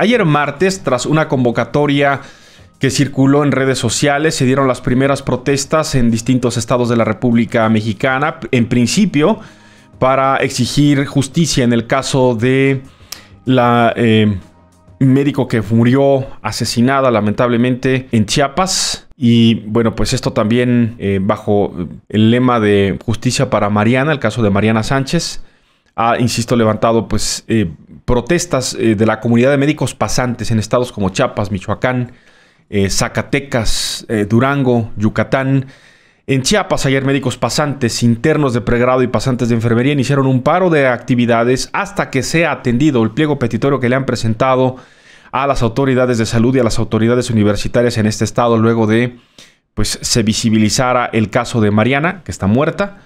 Ayer martes, tras una convocatoria que circuló en redes sociales, se dieron las primeras protestas en distintos estados de la República Mexicana, en principio para exigir justicia en el caso de la eh, médico que murió asesinada lamentablemente en Chiapas. Y bueno, pues esto también eh, bajo el lema de justicia para Mariana, el caso de Mariana Sánchez ha, insisto, levantado pues eh, protestas eh, de la comunidad de médicos pasantes en estados como Chiapas, Michoacán, eh, Zacatecas, Durango, Yucatán. En Chiapas ayer médicos pasantes, internos de pregrado y pasantes de enfermería iniciaron un paro de actividades hasta que sea atendido el pliego petitorio que le han presentado a las autoridades de salud y a las autoridades universitarias en este estado luego de pues se visibilizara el caso de Mariana, que está muerta,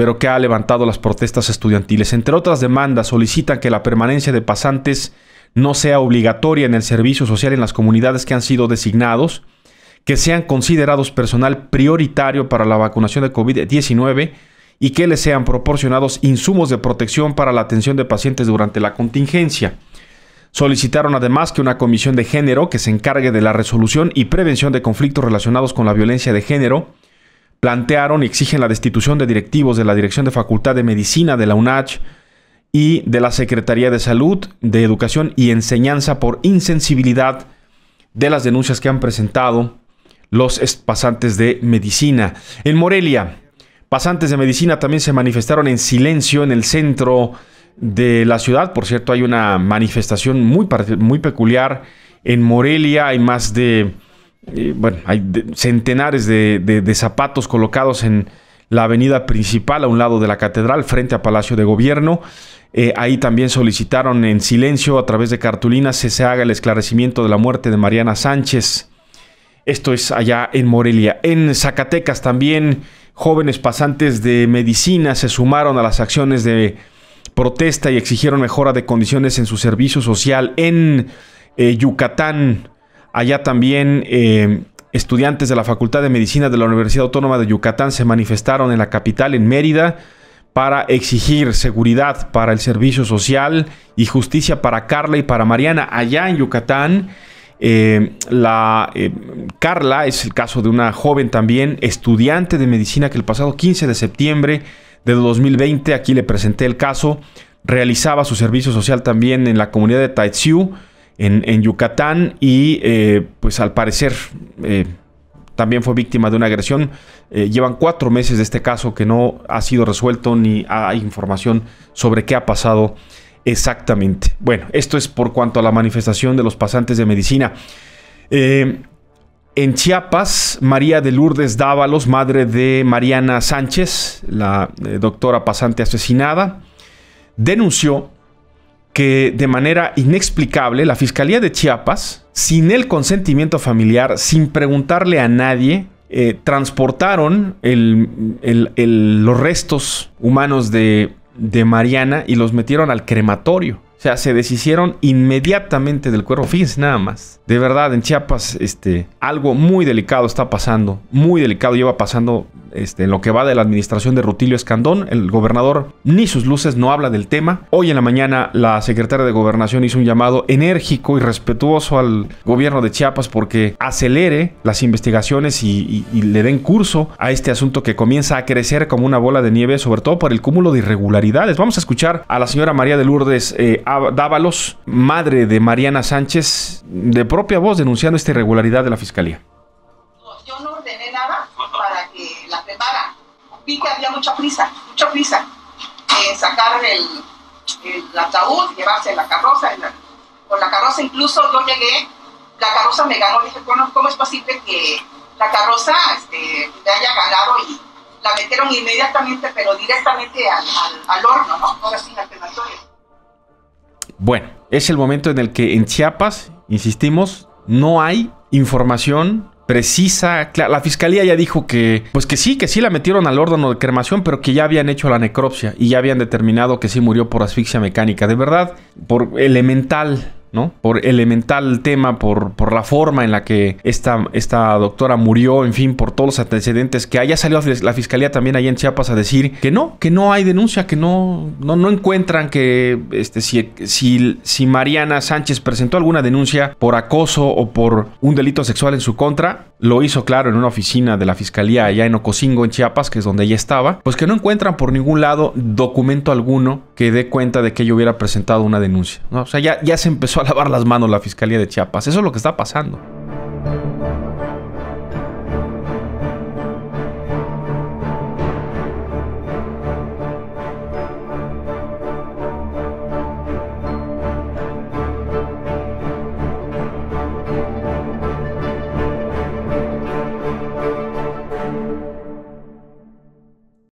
pero que ha levantado las protestas estudiantiles. Entre otras demandas, solicitan que la permanencia de pasantes no sea obligatoria en el servicio social en las comunidades que han sido designados, que sean considerados personal prioritario para la vacunación de COVID-19 y que les sean proporcionados insumos de protección para la atención de pacientes durante la contingencia. Solicitaron además que una comisión de género que se encargue de la resolución y prevención de conflictos relacionados con la violencia de género plantearon y exigen la destitución de directivos de la Dirección de Facultad de Medicina de la UNACH y de la Secretaría de Salud, de Educación y Enseñanza por insensibilidad de las denuncias que han presentado los pasantes de medicina. En Morelia, pasantes de medicina también se manifestaron en silencio en el centro de la ciudad. Por cierto, hay una manifestación muy, muy peculiar en Morelia. Hay más de bueno, hay centenares de, zapatos colocados en la avenida principal a un lado de la catedral, frente a Palacio de Gobierno. Eh, ahí también solicitaron en silencio a través de cartulinas que se haga el esclarecimiento de la muerte de Mariana Sánchez. Esto es allá en Morelia. En Zacatecas también jóvenes pasantes de medicina se sumaron a las acciones de protesta y exigieron mejora de condiciones en su servicio social. En eh, Yucatán Allá también eh, estudiantes de la Facultad de Medicina de la Universidad Autónoma de Yucatán se manifestaron en la capital, en Mérida, para exigir seguridad para el servicio social y justicia para Carla y para Mariana allá en Yucatán. Eh, la eh, Carla es el caso de una joven también, estudiante de medicina que el pasado 15 de septiembre de 2020, aquí le presenté el caso, realizaba su servicio social también en la comunidad de Taitsiu en, Yucatán y eh, pues al parecer eh, también fue víctima de una agresión. Eh, llevan cuatro meses de este caso que no ha sido resuelto ni hay información sobre qué ha pasado exactamente. Bueno, esto es por cuanto a la manifestación de los pasantes de medicina. en Chiapas, María de Lourdes Dávalos, madre de Mariana Sánchez, la doctora pasante asesinada, denunció que de manera inexplicable la Fiscalía de Chiapas, sin el consentimiento familiar, sin preguntarle a nadie, eh, transportaron los restos humanos de, Mariana y los metieron al crematorio. O sea, se deshicieron inmediatamente del cuerpo. Fíjense nada más. De verdad, en Chiapas, este, algo muy delicado está pasando. Muy delicado. Lleva pasando este, en lo que va de la administración de Rutilio Escandón. El gobernador ni sus luces no habla del tema. Hoy en la mañana la secretaria de gobernación hizo un llamado enérgico y respetuoso al gobierno de Chiapas porque acelere las investigaciones y, le den curso a este asunto que comienza a crecer como una bola de nieve, sobre todo por el cúmulo de irregularidades. Vamos a escuchar a la señora María de Lourdes eh, Dávalos, madre de Mariana Sánchez, de propia voz denunciando esta irregularidad de la Fiscalía. que había mucha prisa, mucha prisa. Eh, sacar el, ataúd, llevarse la carroza. con la carroza incluso yo llegué, la carroza me ganó. Dije, bueno, ¿cómo es posible que la carroza este, me haya ganado y la metieron inmediatamente, pero directamente al, horno, ¿no? Bueno, es el momento en el que en Chiapas, insistimos, no hay información precisa. La fiscalía ya dijo que, pues que sí, que sí la metieron al órgano de cremación, pero que ya habían hecho la necropsia y ya habían determinado que sí murió por asfixia mecánica. De verdad, por elemental ¿no? Por elemental tema, por, por la forma en la que esta, esta doctora murió, en fin, por todos los antecedentes que haya salido la fiscalía también allá en Chiapas a decir que no, que no hay denuncia, que no, no, encuentran que este, si, si Mariana Sánchez presentó alguna denuncia por acoso o por un delito sexual en su contra, lo hizo claro en una oficina de la fiscalía allá en Ocosingo, en Chiapas, que es donde ella estaba, pues que no encuentran por ningún lado documento alguno que dé cuenta de que ella hubiera presentado una denuncia. ¿no? O sea, ya, ya se empezó a lavar las manos la fiscalía de Chiapas. Eso es lo que está pasando.